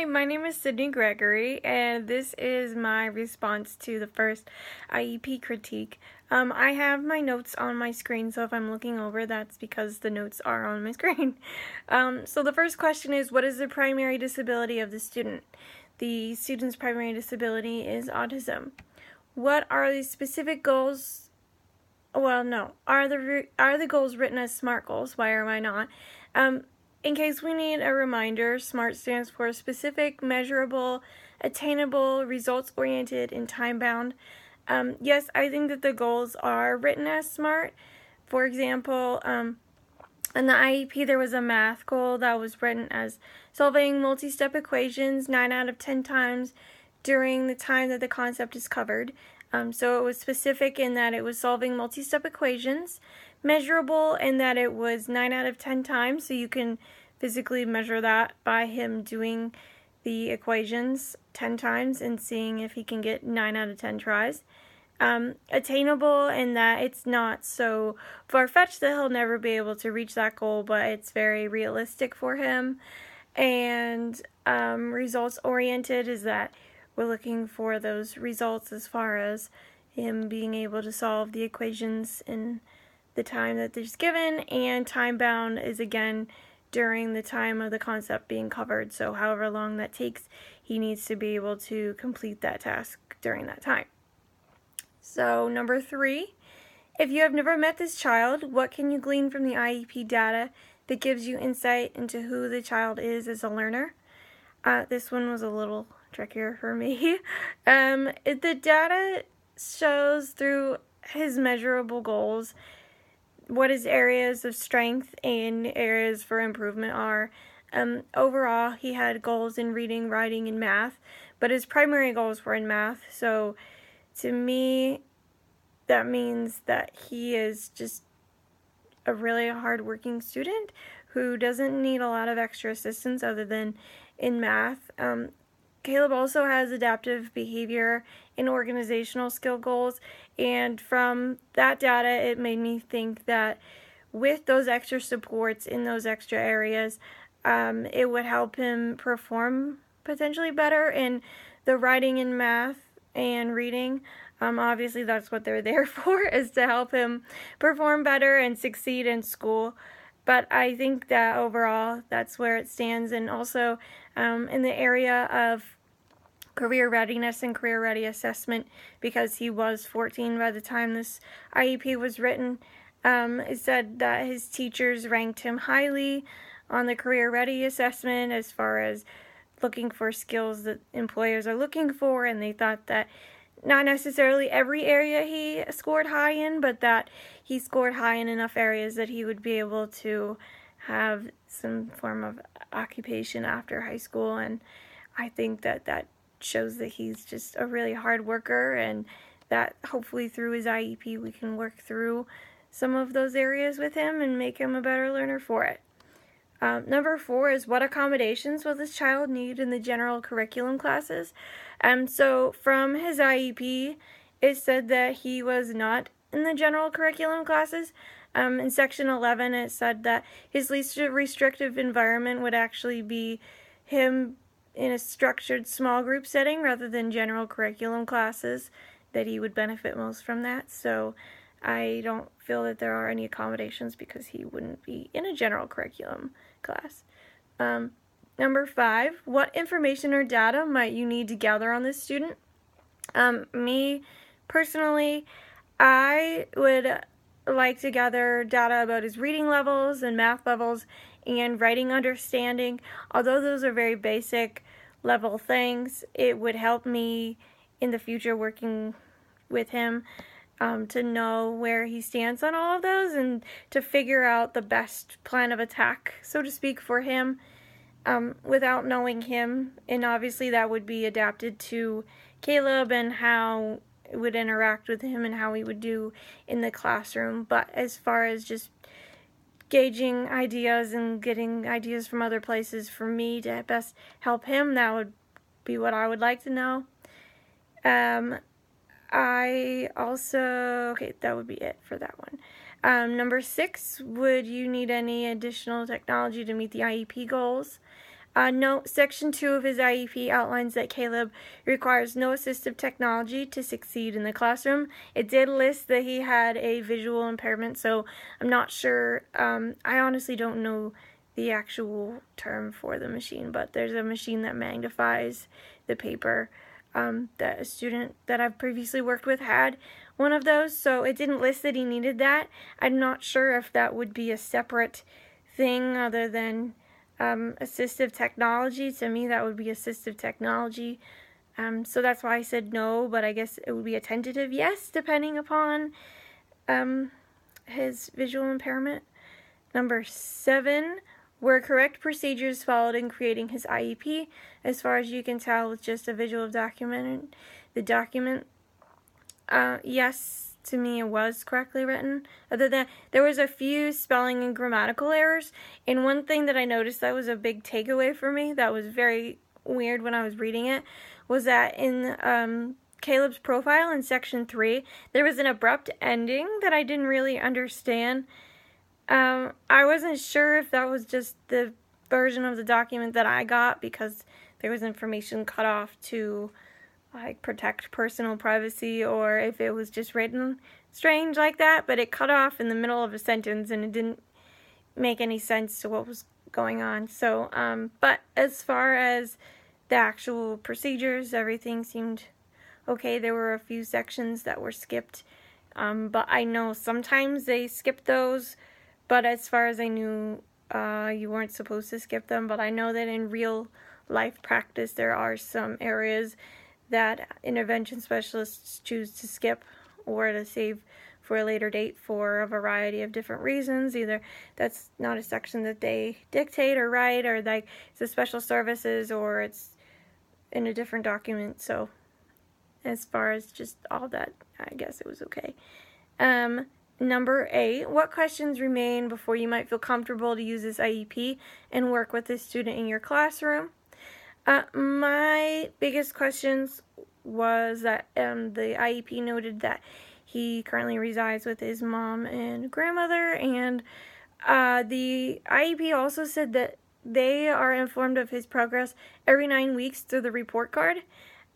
Hi, my name is Sydney Gregory, and this is my response to the first IEP critique. Um, I have my notes on my screen, so if I'm looking over, that's because the notes are on my screen. Um, so the first question is What is the primary disability of the student? The student's primary disability is autism. What are the specific goals well no are the are the goals written as smart goals why am i not um, in case we need a reminder, SMART stands for specific, measurable, attainable, results oriented, and time bound. Um, yes, I think that the goals are written as SMART. For example, um, in the IEP, there was a math goal that was written as solving multi step equations 9 out of 10 times during the time that the concept is covered. Um, so it was specific in that it was solving multi step equations measurable and that it was 9 out of 10 times. So you can physically measure that by him doing the equations 10 times and seeing if he can get 9 out of 10 tries. Um, attainable in that it's not so far fetched that he'll never be able to reach that goal, but it's very realistic for him. And um, results oriented is that we're looking for those results as far as him being able to solve the equations in the time that is given, and time bound is again during the time of the concept being covered. So, however long that takes, he needs to be able to complete that task during that time. So, number three, if you have never met this child, what can you glean from the IEP data that gives you insight into who the child is as a learner? Uh, this one was a little trickier for me. Um, the data shows through his measurable goals what his areas of strength and areas for improvement are. Um, overall, he had goals in reading, writing, and math, but his primary goals were in math. So, to me, that means that he is just a really hardworking student who doesn't need a lot of extra assistance other than in math. Um, Caleb also has adaptive behavior and organizational skill goals. And from that data, it made me think that with those extra supports in those extra areas, um, it would help him perform potentially better in the writing and math and reading. Um, obviously, that's what they're there for, is to help him perform better and succeed in school. But I think that overall, that's where it stands. And also um, in the area of career readiness and career ready assessment because he was 14 by the time this IEP was written. Um, it said that his teachers ranked him highly on the career ready assessment as far as looking for skills that employers are looking for, and they thought that not necessarily every area he scored high in, but that he scored high in enough areas that he would be able to have some form of occupation after high school and I think that that shows that he's just a really hard worker and that hopefully through his IEP we can work through some of those areas with him and make him a better learner for it. Um, number four is what accommodations will this child need in the general curriculum classes? Um, so from his IEP, it said that he was not in the general curriculum classes. Um, in section 11, it said that his least restrictive environment would actually be him in a structured small group setting rather than general curriculum classes that he would benefit most from that. So I don't feel that there are any accommodations because he wouldn't be in a general curriculum class. Um, number five, what information or data might you need to gather on this student? Um, me personally, I would like to gather data about his reading levels and math levels and writing understanding. Although those are very basic level things, it would help me in the future working with him um, to know where he stands on all of those and to figure out the best plan of attack, so to speak, for him um, without knowing him. And obviously, that would be adapted to Caleb and how would interact with him and how he would do in the classroom. But as far as just gauging ideas and getting ideas from other places for me to best help him, that would be what I would like to know. Um, I also, okay, that would be it for that one. Um, number six, would you need any additional technology to meet the IEP goals? Uh, no, Section 2 of his IEP outlines that Caleb requires no assistive technology to succeed in the classroom. It did list that he had a visual impairment, so I'm not sure. Um, I honestly don't know the actual term for the machine, but there's a machine that magnifies the paper um, that a student that I've previously worked with had one of those, so it didn't list that he needed that. I'm not sure if that would be a separate thing other than um, assistive technology. To me, that would be assistive technology. Um, so that's why I said no, but I guess it would be a tentative yes, depending upon um, his visual impairment. Number seven, were correct procedures followed in creating his IEP? As far as you can tell, with just a visual document, the document. Uh, yes, to me was correctly written. Other than there was a few spelling and grammatical errors, and one thing that I noticed that was a big takeaway for me that was very weird when I was reading it was that in um, Caleb's profile in section three there was an abrupt ending that I didn't really understand. Um, I wasn't sure if that was just the version of the document that I got because there was information cut off to like protect personal privacy or if it was just written strange like that, but it cut off in the middle of a sentence and it didn't make any sense to what was going on. So, um, but as far as the actual procedures, everything seemed okay. There were a few sections that were skipped, um, but I know sometimes they skip those, but as far as I knew, uh, you weren't supposed to skip them. But I know that in real life practice, there are some areas that intervention specialists choose to skip or to save for a later date for a variety of different reasons. Either that's not a section that they dictate or write, or like it's a special services, or it's in a different document. So, as far as just all that, I guess it was okay. Um, number eight, what questions remain before you might feel comfortable to use this IEP and work with this student in your classroom? Uh, my biggest questions was that um, the IEP noted that he currently resides with his mom and grandmother, and uh, the IEP also said that they are informed of his progress every nine weeks through the report card.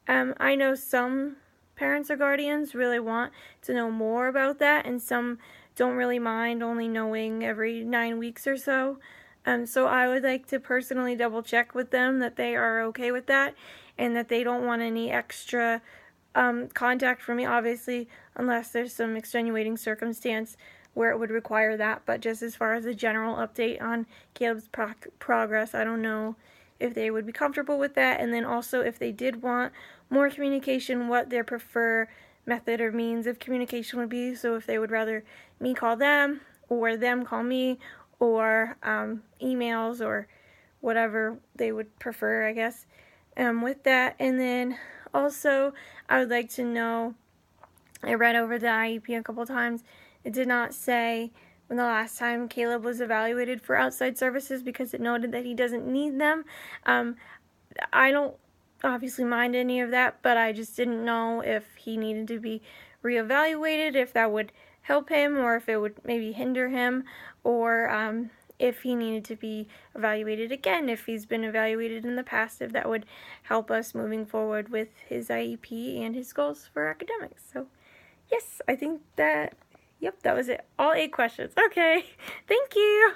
Um, I know some parents or guardians really want to know more about that, and some don't really mind only knowing every nine weeks or so. And so I would like to personally double check with them that they are okay with that and that they don't want any extra um, contact from me, obviously, unless there's some extenuating circumstance where it would require that. But just as far as a general update on Caleb's pro- progress, I don't know if they would be comfortable with that. And then also if they did want more communication, what their preferred method or means of communication would be. So if they would rather me call them or them call me or um, emails or whatever they would prefer, I guess, um, with that. And then also, I would like to know I read over the IEP a couple times. It did not say when the last time Caleb was evaluated for outside services because it noted that he doesn't need them. Um, I don't obviously mind any of that, but I just didn't know if he needed to be reevaluated, if that would help him or if it would maybe hinder him or um, if he needed to be evaluated again, if he's been evaluated in the past, if that would help us moving forward with his IEP and his goals for academics. So, yes, I think that, yep, that was it. All eight questions. Okay, thank you.